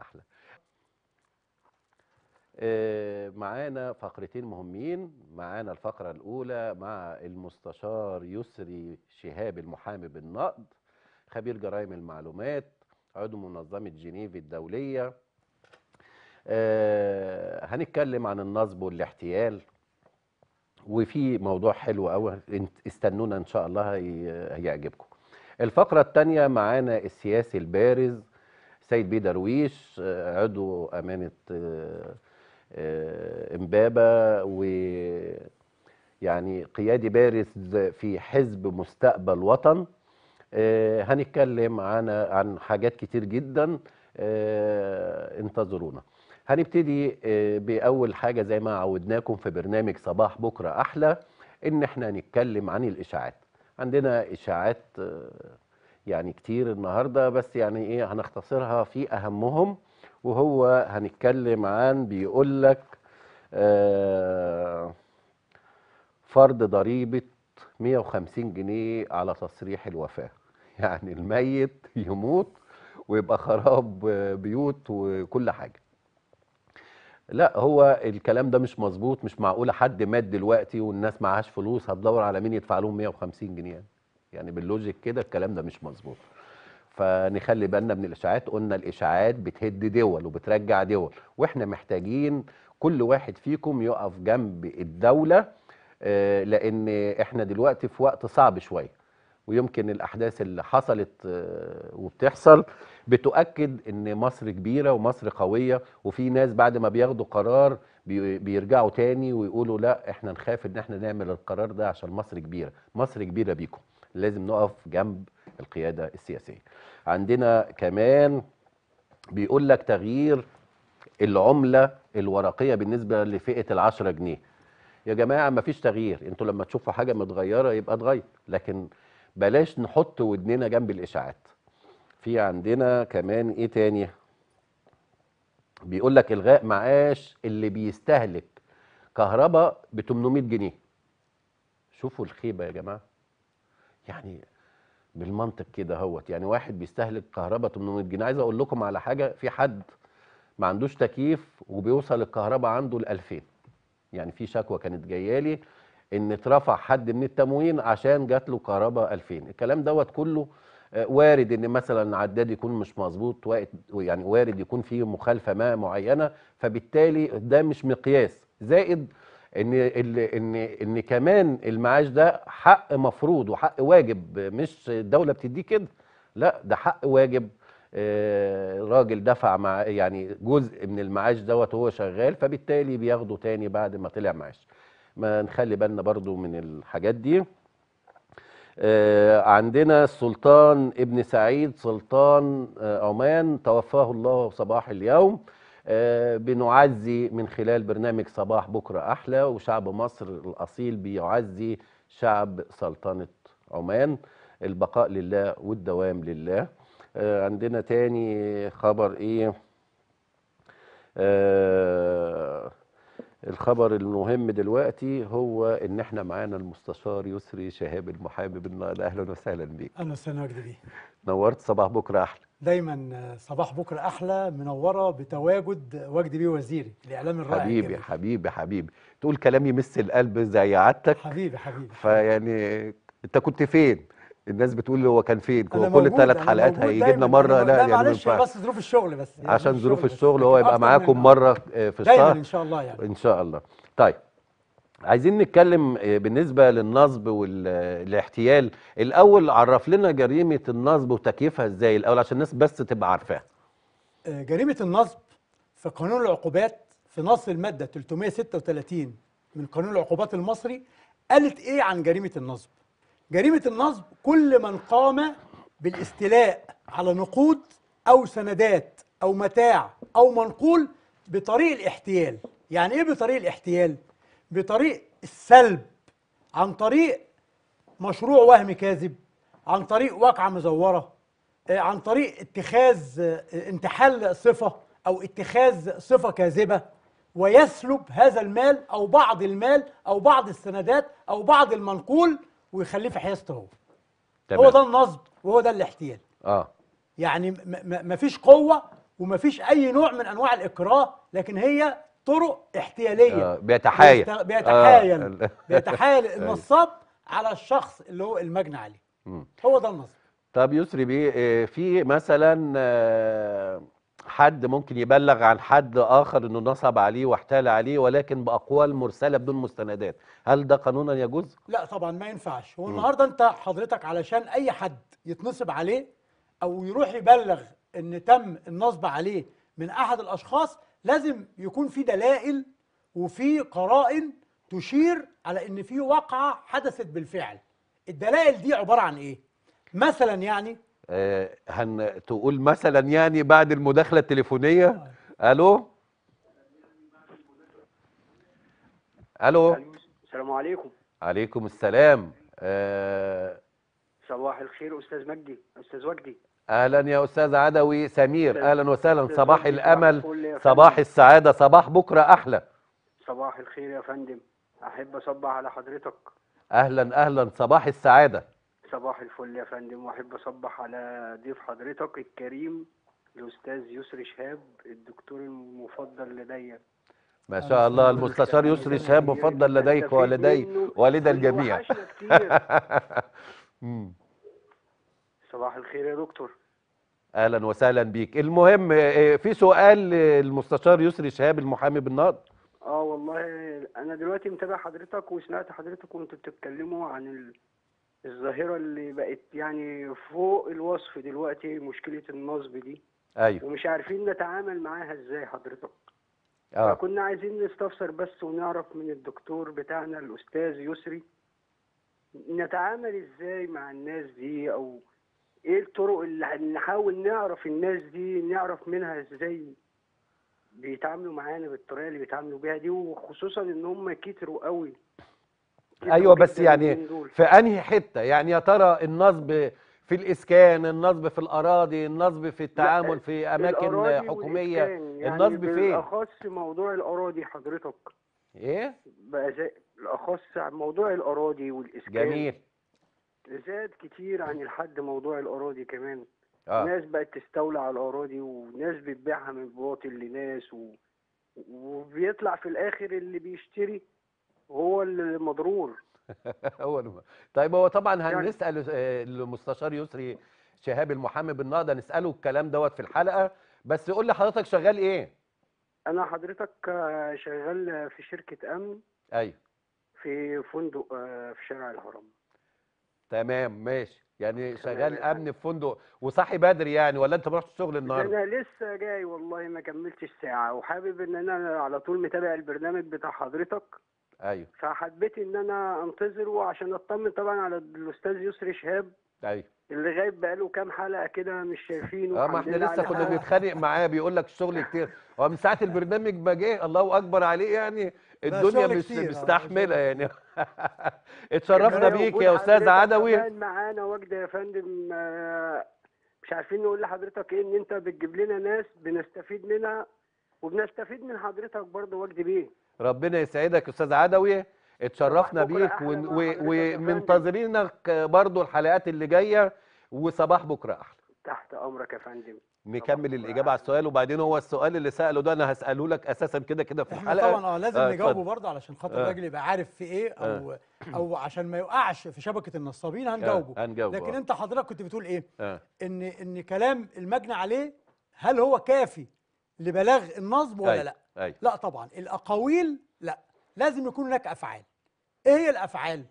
احلى آه، معانا فقرتين مهمين معانا الفقرة الأولى مع المستشار يسري شهاب المحامي بالنقد خبير جرائم المعلومات عضو منظمة جنيف الدولية آه، هنتكلم عن النصب والاحتيال وفي موضوع حلو قوي استنونا ان شاء الله هيعجبكم الفقرة الثانية معانا السياسي البارز سيد بيه درويش آه، عضو امانه آه، آه، امبابه ويعني قيادي بارز في حزب مستقبل وطن هنتكلم عن عن حاجات كتير جدا انتظرونا هنبتدي باول حاجه زي ما عودناكم في برنامج صباح بكره احلى ان احنا نتكلم عن الاشاعات عندنا اشاعات يعني كتير النهاردة بس يعني إيه هنختصرها في أهمهم وهو هنتكلم عن بيقول لك آه، فرض ضريبة 150 جنيه على تصريح الوفاة يعني الميت يموت ويبقى خراب بيوت وكل حاجة لا هو الكلام ده مش مظبوط مش معقول حد مات دلوقتي والناس معهاش فلوس هتدور على مين يدفع لهم 150 جنيه يعني باللوجيك كده الكلام ده مش مظبوط فنخلي بالنا من الاشاعات قلنا الاشاعات بتهد دول وبترجع دول واحنا محتاجين كل واحد فيكم يقف جنب الدوله آه، لان احنا دلوقتي في وقت صعب شويه ويمكن الاحداث اللي حصلت آه، وبتحصل بتؤكد ان مصر كبيره ومصر قويه وفي ناس بعد ما بياخدوا قرار بيرجعوا تاني ويقولوا لا احنا نخاف ان احنا نعمل القرار ده عشان مصر كبيره مصر كبيره بيكم لازم نقف جنب القياده السياسيه عندنا كمان بيقول لك تغيير العمله الورقيه بالنسبه لفئه ال10 جنيه يا جماعه ما فيش تغيير انتوا لما تشوفوا حاجه متغيره يبقى اتغير لكن بلاش نحط ودننا جنب الاشاعات في عندنا كمان ايه تاني بيقول لك الغاء معاش اللي بيستهلك كهرباء ب 800 جنيه شوفوا الخيبه يا جماعه يعني بالمنطق كده هوت يعني واحد بيستهلك كهرباء 800 جنيه عايز اقول لكم على حاجه في حد ما عندوش تكييف وبيوصل الكهرباء عنده ل 2000 يعني في شكوى كانت جايه لي ان اترفع حد من التموين عشان جات له كهرباء 2000 الكلام دوت كله آه، وارد ان مثلا عداد يكون مش مظبوط يعني وارد يكون فيه مخالفه ما معينه فبالتالي ده مش مقياس زائد ان ان ان كمان المعاش ده حق مفروض وحق واجب مش الدوله بتديه كده لا ده حق واجب آه، راجل دفع مع يعني جزء من المعاش دوت وهو شغال فبالتالي بياخده تاني بعد ما طلع معاش ما نخلي بالنا برضو من الحاجات دي آه، عندنا السلطان ابن سعيد سلطان آه، عمان توفاه الله صباح اليوم آه، بنعزي من خلال برنامج صباح بكرة أحلى وشعب مصر الأصيل بيعزي شعب سلطنة عمان البقاء لله والدوام لله آه، عندنا تاني خبر ايه آه الخبر المهم دلوقتي هو ان احنا معانا المستشار يسري شهاب المحامي اهلا وسهلا بيك اهلا وسهلا بيك نورت صباح بكره احلى دايما آه، صباح بكره احلى منوره بتواجد وجدي بيه وزيري الاعلام الرائع حبيبي كده. حبيبي حبيبي تقول كلام يمس القلب زي عادتك حبيبي حبيبي فيعني انت كنت فين الناس بتقول هو كان فين كل ثلاث حلقات هيجي لنا مره لا, لا يعني معلش بس ظروف الشغل بس يعني عشان ظروف الشغل هو يبقى معاكم مره آه، في الشهر دايما ان شاء الله يعني ان شاء الله طيب عايزين نتكلم آه، بالنسبه للنصب والاحتيال الاول عرف لنا جريمه النصب وتكييفها ازاي الاول عشان الناس بس تبقى عارفاها آه، جريمه النصب في قانون العقوبات في نص الماده 336 من قانون العقوبات المصري قالت ايه عن جريمه النصب جريمه النصب كل من قام بالاستيلاء على نقود او سندات او متاع او منقول بطريق الاحتيال يعني ايه بطريق الاحتيال بطريق السلب عن طريق مشروع وهم كاذب عن طريق واقعة مزورة آه، عن طريق اتخاذ آه، انتحال صفة أو اتخاذ صفة كاذبة ويسلب هذا المال أو بعض المال أو بعض السندات أو بعض المنقول ويخليه في حيازته هو تمام. هو ده النصب وهو ده الاحتيال اه يعني مفيش قوة ومفيش أي نوع من أنواع الإكراه لكن هي طرق احتياليه آه بيتحايل بيتحايل آه بيتحايل أيوه. النصاب على الشخص اللي هو المجني عليه هو ده النصب طب يسري بيه آه، في مثلا آه، حد ممكن يبلغ عن حد اخر انه نصب عليه واحتال عليه ولكن باقوال مرسله بدون مستندات هل ده قانونا يجوز لا طبعا ما ينفعش هو النهارده انت حضرتك علشان اي حد يتنصب عليه او يروح يبلغ ان تم النصب عليه من احد الاشخاص لازم يكون في دلائل وفي قرائن تشير على ان في واقعه حدثت بالفعل الدلائل دي عباره عن ايه مثلا يعني آه هن تقول مثلا يعني بعد المداخله التليفونيه الو الو السلام عليكم عليكم السلام آه صباح الخير استاذ مجدي استاذ وجدي اهلا يا استاذ عدوي سمير اهلا وسهلا صباح الامل صباح السعاده صباح بكره احلى صباح الخير يا فندم احب اصبح على حضرتك اهلا اهلا صباح السعاده صباح الفل يا فندم واحب اصبح على ضيف حضرتك الكريم الاستاذ يسري شهاب الدكتور المفضل لدي ما شاء الله المستشار يسري شهاب مفضل لديك ولدي والد الجميع صباح الخير يا دكتور اهلا وسهلا بيك المهم آه، آه، في سؤال للمستشار يسري شهاب المحامي بالنقد اه والله انا دلوقتي متابع حضرتك وسمعت حضرتك وانتوا بتتكلموا عن الظاهره اللي بقت يعني فوق الوصف دلوقتي مشكله النصب دي ايوه ومش عارفين نتعامل معاها ازاي حضرتك اه كنا عايزين نستفسر بس ونعرف من الدكتور بتاعنا الاستاذ يسري نتعامل ازاي مع الناس دي او ايه الطرق اللي نحاول نعرف الناس دي نعرف منها ازاي بيتعاملوا معانا بالطريقه اللي بيتعاملوا بيها دي وخصوصا ان هم كتروا قوي كتروا ايوه بس يعني في انهي حته يعني يا ترى النصب في الاسكان النصب في الاراضي النصب في التعامل في اماكن حكوميه يعني النصب فين بالاخص موضوع الاراضي حضرتك ايه بالاخص موضوع الاراضي والاسكان جميل زاد كتير عن الحد موضوع الاراضي كمان آه. ناس بقت تستولى على الاراضي وناس بتبيعها من بواطن لناس و... وبيطلع في الاخر اللي بيشتري هو المضرور هو الم... طيب هو طبعا هنسال يعني آه، المستشار يسري شهاب المحامي بالنهضه نساله الكلام دوت في الحلقه بس قول لي حضرتك شغال ايه انا حضرتك آه، شغال في شركه امن ايوه في فندق آه، في شارع الهرم تمام ماشي يعني شغال امن في فندق وصحي بدري يعني ولا انت ما رحتش الشغل النهارده؟ انا لسه جاي والله ما كملتش ساعه وحابب ان انا على طول متابع البرنامج بتاع حضرتك ايوه فحبيت ان انا انتظره عشان اطمن طبعا على الاستاذ يسري شهاب ايوه اللي غايب بقاله كام حلقه كده مش شايفينه اه ما احنا لسه كنا بنتخانق معاه بيقول لك الشغل كتير هو من ساعه البرنامج ما جه الله اكبر عليه يعني الدنيا مش مستحمله يعني اتشرفنا بيك يا استاذ عدوي معانا وجد يا فندم آه، مش عارفين نقول لحضرتك ايه ان انت بتجيب لنا ناس بنستفيد منها وبنستفيد من حضرتك برضه وجد بيه ربنا يسعدك استاذ عدوي اتشرفنا بيك ومنتظرينك برضه الحلقات اللي جايه وصباح بكره احلى تحت امرك يا فندم نكمل الاجابه على السؤال وبعدين هو السؤال اللي ساله ده انا هساله لك اساسا كده كده في الحلقه طبعا اه لازم آه نجاوبه برضه علشان خاطر آه. الراجل آه يبقى عارف في ايه او آه او عشان ما يقعش في شبكه النصابين هنجاوبه آه هنجاوبه لكن آه انت حضرتك كنت بتقول ايه آه ان ان كلام المجني عليه هل هو كافي لبلاغ النصب ولا آه لا آه لا طبعا الاقاويل لا لازم يكون هناك افعال ايه هي الافعال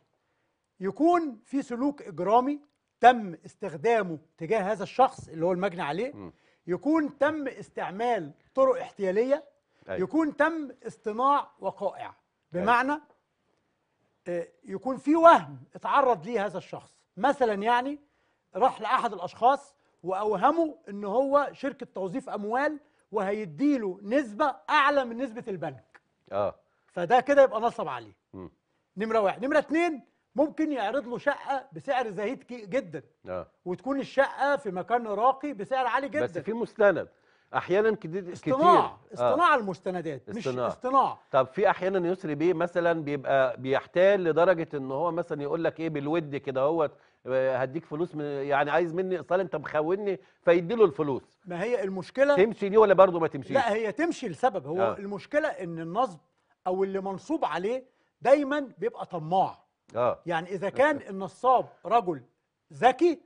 يكون في سلوك اجرامي تم استخدامه تجاه هذا الشخص اللي هو المجني عليه م. يكون تم استعمال طرق احتياليه أي. أيوة. يكون تم اصطناع وقائع أيوة. بمعنى أي. آه، يكون في وهم اتعرض ليه هذا الشخص مثلا يعني راح لاحد الاشخاص واوهمه ان هو شركه توظيف اموال وهيديله نسبه اعلى من نسبه البنك اه فده كده يبقى نصب عليه م. نمره واحد نمره اتنين ممكن يعرض له شقه بسعر زهيد جدا آه. وتكون الشقه في مكان راقي بسعر عالي جدا بس في مستند احيانا كتير اصطناع آه. اصطناع آه. المستندات مش اصطناع. طب في احيانا يسري بيه مثلا بيبقى بيحتال لدرجه ان هو مثلا يقول لك ايه بالود كده اهوت هديك فلوس من يعني عايز مني ايصال انت مخوني فيديله الفلوس ما هي المشكله تمشي دي ولا برضه ما تمشيش لا هي تمشي لسبب هو آه. المشكله ان النصب او اللي منصوب عليه دايما بيبقى طماع اه يعني اذا كان النصاب رجل ذكي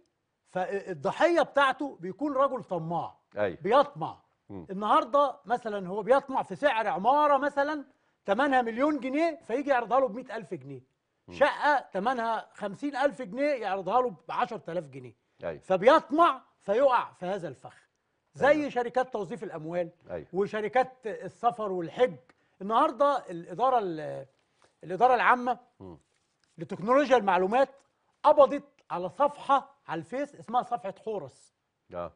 فالضحيه بتاعته بيكون رجل طماع أي. أيوه. بيطمع م. النهارده مثلا هو بيطمع في سعر عماره مثلا ثمنها مليون جنيه فيجي يعرضها له ب 100000 جنيه م. شقه ثمنها 50000 جنيه يعرضها له ب 10000 جنيه أي. أيوه. فبيطمع فيقع في هذا الفخ زي أيوة. شركات توظيف الاموال أيوة. وشركات السفر والحج النهارده الاداره الاداره العامه م. لتكنولوجيا المعلومات قبضت على صفحه على الفيس اسمها صفحه حورس اه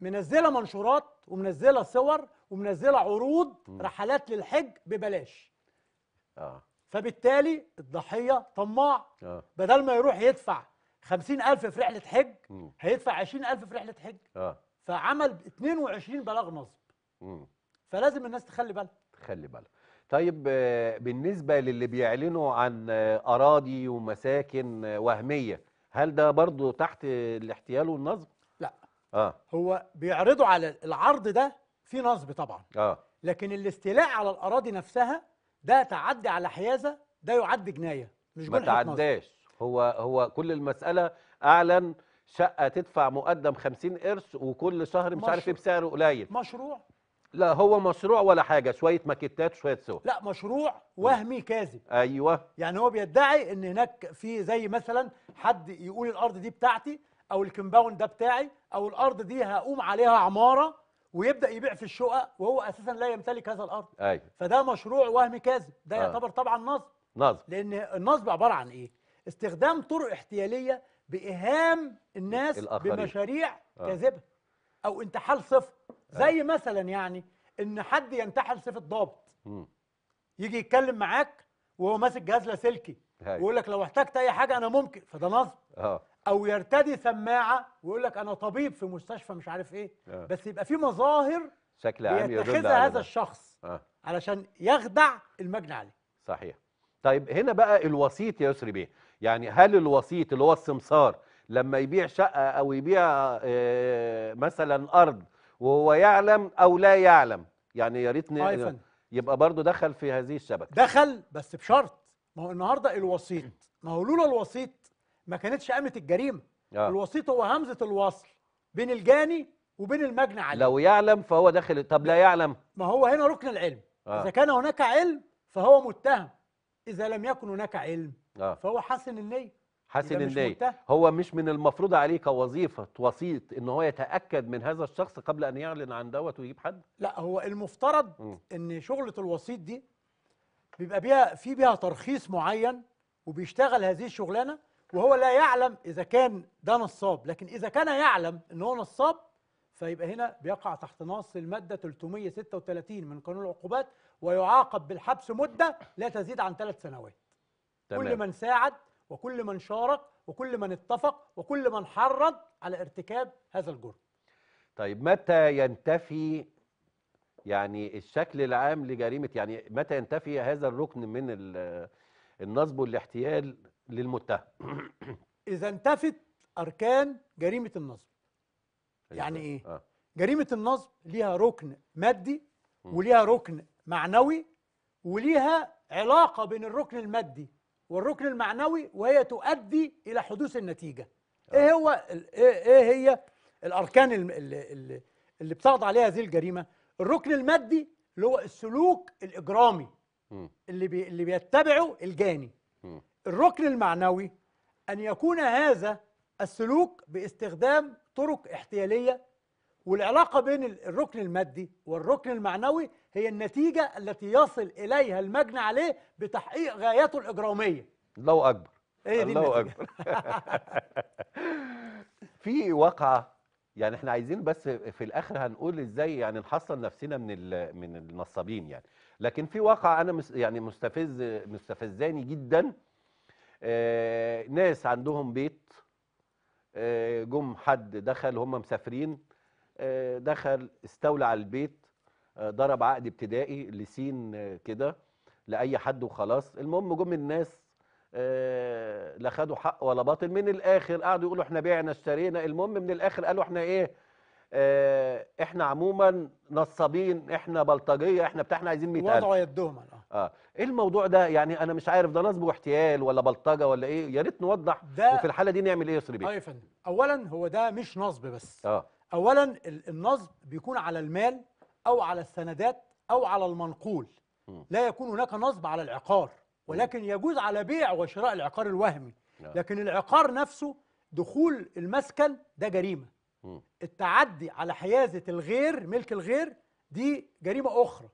منزله منشورات ومنزله صور ومنزله عروض م. رحلات للحج ببلاش اه فبالتالي الضحيه طماع آه. بدل ما يروح يدفع 50000 في رحله حج م. هيدفع 20000 في رحله حج آه. فعمل 22 بلاغ نصب امم فلازم الناس تخلي بالها تخلي بالها طيب بالنسبة للي بيعلنوا عن أراضي ومساكن وهمية هل ده برضو تحت الاحتيال والنصب؟ لا آه. هو بيعرضوا على العرض ده في نصب طبعا آه. لكن الاستيلاء على الأراضي نفسها ده تعدي على حيازة ده يعد جناية مش ما تعداش هو هو كل المسألة أعلن شقة تدفع مقدم 50 قرش وكل شهر مش مشروع. عارف ايه بسعر قليل مشروع لا هو مشروع ولا حاجه شويه ماكيتات وشويه صور لا مشروع وهمي كاذب ايوه يعني هو بيدعي ان هناك في زي مثلا حد يقول الارض دي بتاعتي او الكمباوند ده بتاعي او الارض دي هقوم عليها عماره ويبدا يبيع في الشقق وهو اساسا لا يمتلك هذا الارض أيوة. فده مشروع وهمي كاذب ده آه. يعتبر طبعا نصب نصب لان النصب عباره عن ايه استخدام طرق احتياليه بايهام الناس الآخرين. بمشاريع آه. كاذبه او انتحال صفر آه. زي مثلا يعني ان حد ينتحل صفه ضابط يجي يتكلم معاك وهو ماسك جهاز لاسلكي ويقول لك لو احتجت اي حاجه انا ممكن فده نصب اه او يرتدي سماعه ويقول لك انا طبيب في مستشفى مش عارف ايه أه. بس يبقى في مظاهر شكل عام يتخذها هذا الشخص أه. علشان يخدع المجني عليه صحيح طيب هنا بقى الوسيط يا يسري بيه يعني هل الوسيط اللي هو السمسار لما يبيع شقة أو يبيع آه، مثلا أرض وهو يعلم أو لا يعلم يعني يا ريتني يبقى برضه دخل في هذه الشبكة دخل بس بشرط ما هو النهاردة الوسيط ما هو لولا الوسيط ما كانتش قامت الجريمة آه. الوسيط هو همزة الوصل بين الجاني وبين المجني عليه لو يعلم فهو داخل طب لا يعلم ما هو هنا ركن العلم آه. إذا كان هناك علم فهو متهم إذا لم يكن هناك علم آه. فهو حسن النية حسن النية هو مش من المفروض عليه كوظيفة وسيط ان هو يتأكد من هذا الشخص قبل ان يعلن عن دوت ويجيب حد لا هو المفترض م. ان شغلة الوسيط دي بيبقى بيها في بيها ترخيص معين وبيشتغل هذه الشغلانة وهو لا يعلم اذا كان ده نصاب لكن اذا كان يعلم ان هو نصاب فيبقى هنا بيقع تحت نص المادة 336 من قانون العقوبات ويعاقب بالحبس مدة لا تزيد عن ثلاث سنوات تمام. كل من ساعد وكل من شارك وكل من اتفق وكل من حرض على ارتكاب هذا الجرم طيب متى ينتفي يعني الشكل العام لجريمة يعني متى ينتفي هذا الركن من النصب والاحتيال للمتهم إذا انتفت أركان جريمة النصب أيوة، يعني طيب، إيه؟ آه. جريمة النصب ليها ركن مادي وليها ركن معنوي وليها علاقة بين الركن المادي والركن المعنوي وهي تؤدي الى حدوث النتيجه أوه. ايه هو إيه،, ايه هي الاركان اللي, اللي, اللي بتقضي عليها هذه الجريمه الركن المادي اللي هو السلوك الاجرامي اللي بي اللي بيتبعه الجاني الركن المعنوي ان يكون هذا السلوك باستخدام طرق احتياليه والعلاقة بين الركن المادي والركن المعنوي هي النتيجة التي يصل إليها المجني عليه بتحقيق غايته الإجرامية الله أكبر إيه دي الله أكبر في واقعة يعني احنا عايزين بس في الاخر هنقول ازاي يعني نحصن نفسنا من من النصابين يعني لكن في واقعه انا مس يعني مستفز مستفزاني جدا آه، ناس عندهم بيت آه، جم حد دخل هم مسافرين آه، دخل استولى على البيت آه، ضرب عقد ابتدائي لسين آه، كده لاي حد وخلاص المهم جم الناس لا خدوا حق ولا باطل من الاخر قعدوا يقولوا احنا بعنا اشترينا المهم من الاخر قالوا احنا ايه احنا عموما نصابين احنا بلطجيه احنا بتاع احنا عايزين 100000 وضعوا يدهم اه ايه الموضوع ده يعني انا مش عارف ده نصب واحتيال ولا بلطجه ولا ايه يا ريت نوضح وفي الحاله دي نعمل ايه يا يسري اه يا فندم اولا هو ده مش نصب بس اه اولا النصب بيكون على المال او على السندات او على المنقول لا يكون هناك نصب على العقار ولكن يجوز على بيع وشراء العقار الوهمي لكن العقار نفسه دخول المسكن ده جريمه التعدي على حيازه الغير ملك الغير دي جريمه اخرى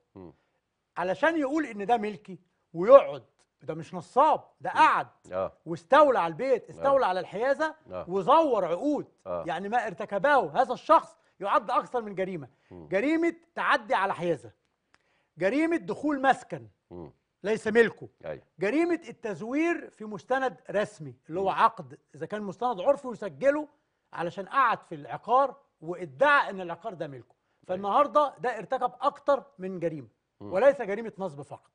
علشان يقول ان ده ملكي ويقعد ده مش نصاب ده قعد آه. واستولى على البيت آه. استولى آه. على الحيازه آه. وزور عقود آه. يعني ما ارتكباه هذا الشخص يعد اكثر من جريمه م. جريمه تعدي على حيازه جريمه دخول مسكن م. ليس ملكه أي. جريمه التزوير في مستند رسمي اللي هو م. عقد اذا كان مستند عرفي وسجله علشان قعد في العقار وادعى ان العقار ده ملكه فالنهارده ده ارتكب اكثر من جريمه وليس جريمه نصب فقط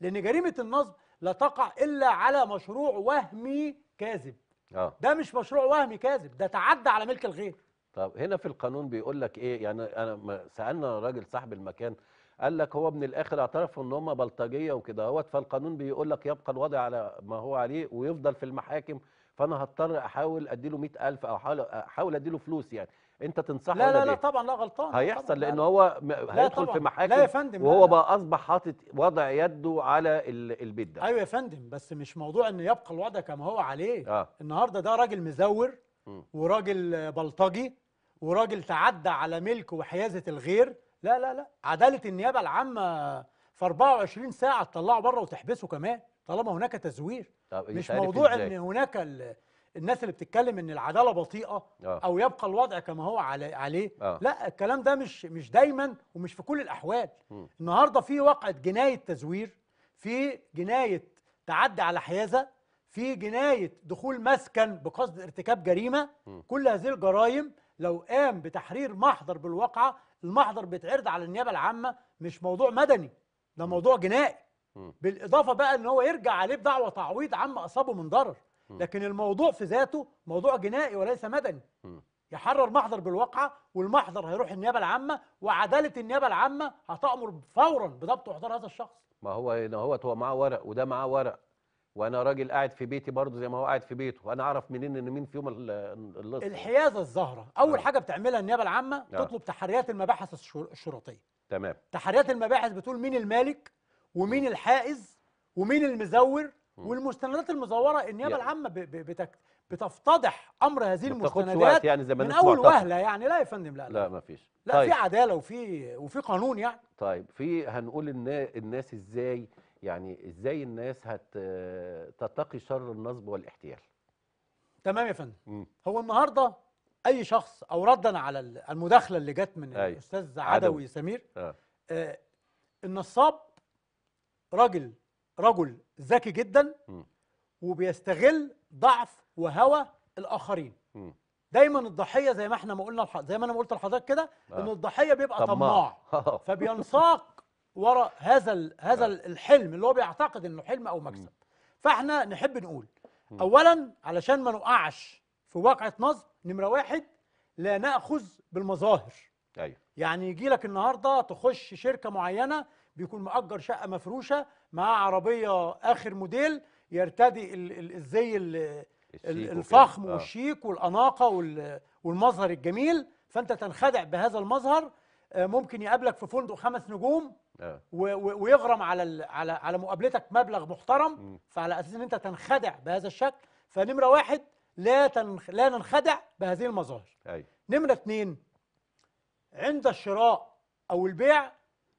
لان جريمه النصب لا تقع الا على مشروع وهمي كاذب آه. ده مش مشروع وهمي كاذب ده تعدى على ملك الغير طب هنا في القانون بيقول لك ايه يعني انا سالنا راجل صاحب المكان قال لك هو من الاخر اعترفوا ان هم بلطجيه وكده اهوت فالقانون بيقول لك يبقى الوضع على ما هو عليه ويفضل في المحاكم فانا هضطر احاول ادي له 100000 او احاول ادي له فلوس يعني انت تنصحه لا لا لا طبعا لا غلطان هيحصل لان هو هيدخل في محاكم لا يا فندم وهو بقى اصبح حاطط وضع يده على البيت ده ايوه يا فندم بس مش موضوع ان يبقى الوضع كما هو عليه آه. النهارده ده راجل مزور وراجل بلطجي وراجل تعدى على ملك وحيازه الغير لا لا لا عداله النيابه العامه في 24 ساعه تطلعه بره وتحبسه كمان طالما هناك تزوير طب مش موضوع ان هناك الناس اللي بتتكلم ان العداله بطيئه آه. او يبقى الوضع كما هو عليه آه. لا الكلام ده مش مش دايما ومش في كل الاحوال م. النهارده في واقعه جنايه تزوير في جنايه تعدي على حيازه في جنايه دخول مسكن بقصد ارتكاب جريمه م. كل هذه الجرائم لو قام بتحرير محضر بالواقعه المحضر بيتعرض على النيابه العامه مش موضوع مدني ده موضوع جنائي بالاضافه بقى ان هو يرجع عليه بدعوى تعويض عما اصابه من ضرر لكن الموضوع في ذاته موضوع جنائي وليس مدني يحرر محضر بالواقعه والمحضر هيروح النيابه العامه وعداله النيابه العامه هتامر فورا بضبط واحضار هذا الشخص ما هو هنا هو هو معاه ورق وده معاه ورق وانا راجل قاعد في بيتي برضه زي ما هو قاعد في بيته وانا اعرف منين ان مين فيهم اللص الحيازه الزهره اول آه. حاجه بتعملها النيابه العامه آه. تطلب تحريات المباحث الشرطيه تمام تحريات المباحث بتقول مين المالك ومين الحائز ومين المزور والمستندات المزوره النيابه يعني العامه بتك... بتفتضح امر هذه المستندات يعني زي ما من اول وهله يعني لا يا فندم لا لا, لا ما فيش لا طيب. في عداله وفي وفي قانون يعني طيب في هنقول الناس ازاي يعني ازاي الناس هتتقي شر النصب والاحتيال تمام يا فندم م. هو النهارده اي شخص او ردا على المداخله اللي جت من أي. الاستاذ عدوي, عدوي سمير آه. آه النصاب راجل رجل ذكي جدا م. وبيستغل ضعف وهوى الاخرين م. دايما الضحيه زي ما احنا ما قلنا زي ما انا ما قلت لحضرتك كده آه. ان الضحيه بيبقى طماع فبينساق وراء هذا هذا آه. الحلم اللي هو بيعتقد انه حلم او مكسب فاحنا نحب نقول م. اولا علشان ما نقعش في واقعه نصب نمره واحد لا ناخذ بالمظاهر ايوه يعني يجي لك النهارده تخش شركه معينه بيكون مأجر شقه مفروشه مع عربيه اخر موديل يرتدي الزي الفخم آه. والشيك والاناقه والمظهر الجميل فانت تنخدع بهذا المظهر آه، ممكن يقابلك في فندق خمس نجوم آه. ويغرم على على على مقابلتك مبلغ محترم م. فعلى اساس ان انت تنخدع بهذا الشكل فنمره واحد لا تنخ... لا ننخدع بهذه المظاهر ايوه نمره اثنين عند الشراء او البيع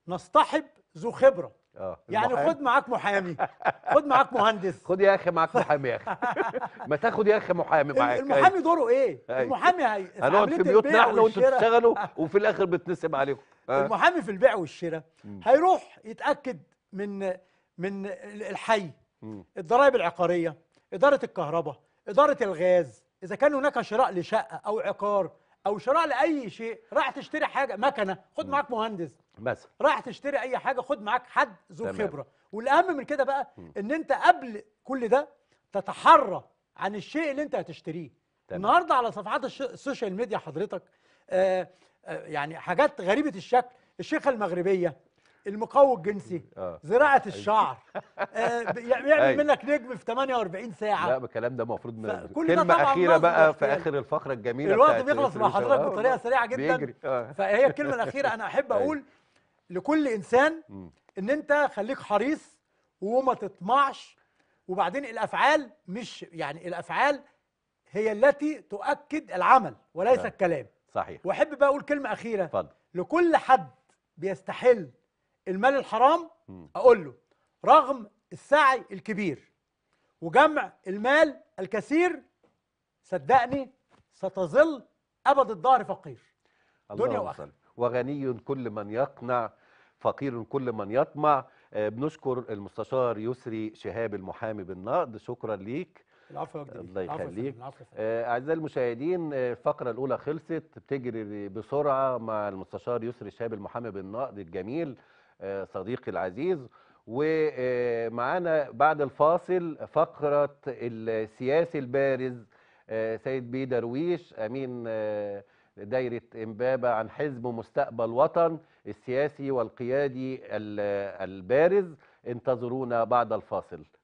نصطحب ذو خبره اه يعني خد معاك محامي خد معاك مهندس خد يا اخي معاك محامي يا اخي ما تاخد يا اخي محامي معاك المحامي دوره ايه المحامي هي هنقعد في بيوتنا احنا وانتوا بتشتغلوا وفي الاخر بتنسب عليكم آه. المحامي في البيع والشراء هيروح يتاكد من من الحي الضرائب العقاريه اداره الكهرباء اداره الغاز اذا كان هناك شراء لشقه او عقار او شراء لاي شيء رايح تشتري حاجه مكنه خد معاك مهندس بس رايح تشتري اي حاجه خد معاك حد ذو خبره والاهم من كده بقى مم. ان انت قبل كل ده تتحرى عن الشيء اللي انت هتشتريه تمام. النهارده على صفحات السوشيال ميديا حضرتك آآ آه، آآ آه، يعني حاجات غريبه الشكل الشيخه المغربيه المقوي الجنسي آه. زراعه أيوة. الشعر آه يعني يعمل أي. أيوة. منك نجم في 48 ساعه لا الكلام ده المفروض ف... كلمه اخيره بقى في اخر الفقره الجميله الوقت بيخلص مع حضرتك بطريقه سريعه جدا آه. فهي الكلمه الاخيره انا احب أيوة. اقول لكل انسان ان انت خليك حريص وما تطمعش وبعدين الافعال مش يعني الافعال هي التي تؤكد العمل وليس آه. الكلام صحيح واحب بقى اقول كلمه اخيره فضل. لكل حد بيستحل المال الحرام اقول له رغم السعي الكبير وجمع المال الكثير صدقني ستظل ابد الدهر فقير دنيا واخره وغني كل من يقنع فقير كل من يطمع آه، بنشكر المستشار يسري شهاب المحامي بالنقد شكرا ليك العفو يا الله يخليك آه، اعزائي المشاهدين آه، الفقره الاولى خلصت بتجري بسرعه مع المستشار يسري شهاب المحامي بالنقد الجميل صديقي العزيز ومعانا بعد الفاصل فقرة السياسي البارز آه، سيد بيه درويش أمين آه، دايرة إمبابة عن حزب مستقبل وطن السياسي والقيادي البارز انتظرونا بعد الفاصل